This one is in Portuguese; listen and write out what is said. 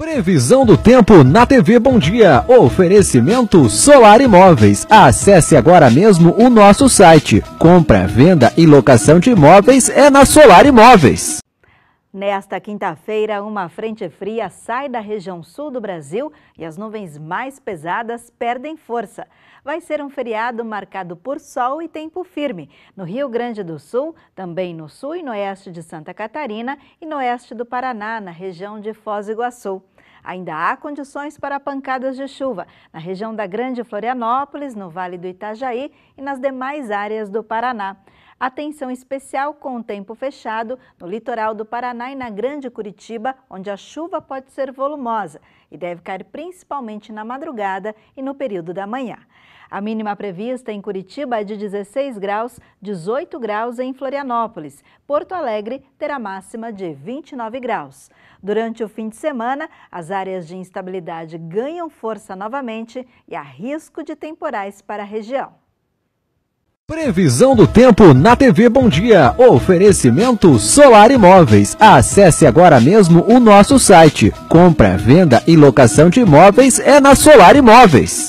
Previsão do tempo na TV Bom Dia. Oferecimento Solar Imóveis. Acesse agora mesmo o nosso site. Compra, venda e locação de imóveis é na Solar Imóveis. Nesta quinta-feira, uma frente fria sai da região sul do Brasil e as nuvens mais pesadas perdem força. Vai ser um feriado marcado por sol e tempo firme no Rio Grande do Sul, também no sul e no oeste de Santa Catarina e no oeste do Paraná, na região de Foz do Iguaçu. Ainda há condições para pancadas de chuva na região da Grande Florianópolis, no Vale do Itajaí e nas demais áreas do Paraná. Atenção especial com o tempo fechado no litoral do Paraná e na Grande Curitiba, onde a chuva pode ser volumosa e deve cair principalmente na madrugada e no período da manhã. A mínima prevista em Curitiba é de 16 graus, 18 graus em Florianópolis. Porto Alegre terá máxima de 29 graus. Durante o fim de semana, as áreas de instabilidade ganham força novamente e há risco de temporais para a região. Previsão do tempo na TV Bom Dia. Oferecimento Solar Imóveis. Acesse agora mesmo o nosso site. Compra, venda e locação de imóveis é na Solar Imóveis.